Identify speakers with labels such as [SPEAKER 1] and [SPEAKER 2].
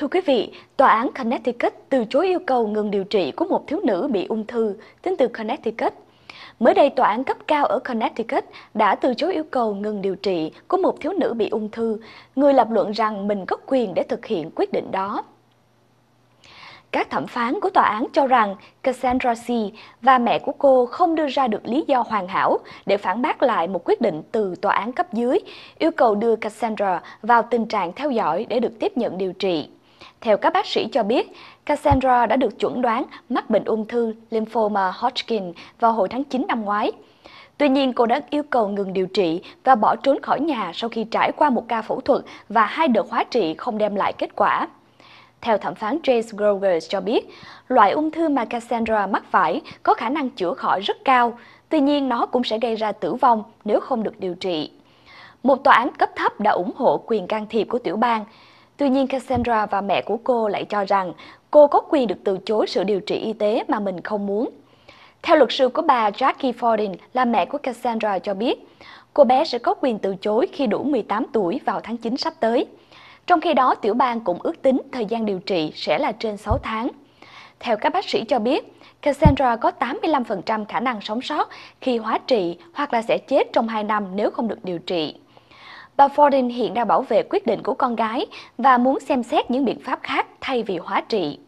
[SPEAKER 1] Thưa quý vị, Tòa án Connecticut từ chối yêu cầu ngừng điều trị của một thiếu nữ bị ung thư tính từ Connecticut. Mới đây, tòa án cấp cao ở Connecticut đã từ chối yêu cầu ngừng điều trị của một thiếu nữ bị ung thư, người lập luận rằng mình có quyền để thực hiện quyết định đó. Các thẩm phán của tòa án cho rằng Cassandra C. và mẹ của cô không đưa ra được lý do hoàn hảo để phản bác lại một quyết định từ tòa án cấp dưới, yêu cầu đưa Cassandra vào tình trạng theo dõi để được tiếp nhận điều trị. Theo các bác sĩ cho biết, Cassandra đã được chuẩn đoán mắc bệnh ung thư lymphoma Hodgkin vào hồi tháng 9 năm ngoái. Tuy nhiên, cô đã yêu cầu ngừng điều trị và bỏ trốn khỏi nhà sau khi trải qua một ca phẫu thuật và hai đợt hóa trị không đem lại kết quả. Theo thẩm phán James Groger cho biết, loại ung thư mà Cassandra mắc phải có khả năng chữa khỏi rất cao, tuy nhiên nó cũng sẽ gây ra tử vong nếu không được điều trị. Một tòa án cấp thấp đã ủng hộ quyền can thiệp của tiểu bang. Tuy nhiên Cassandra và mẹ của cô lại cho rằng cô có quyền được từ chối sự điều trị y tế mà mình không muốn. Theo luật sư của bà Jackie Fordin là mẹ của Cassandra cho biết, cô bé sẽ có quyền từ chối khi đủ 18 tuổi vào tháng 9 sắp tới. Trong khi đó, tiểu bang cũng ước tính thời gian điều trị sẽ là trên 6 tháng. Theo các bác sĩ cho biết, Cassandra có 85% khả năng sống sót khi hóa trị hoặc là sẽ chết trong 2 năm nếu không được điều trị. Bà Fordin hiện đang bảo vệ quyết định của con gái và muốn xem xét những biện pháp khác thay vì hóa trị.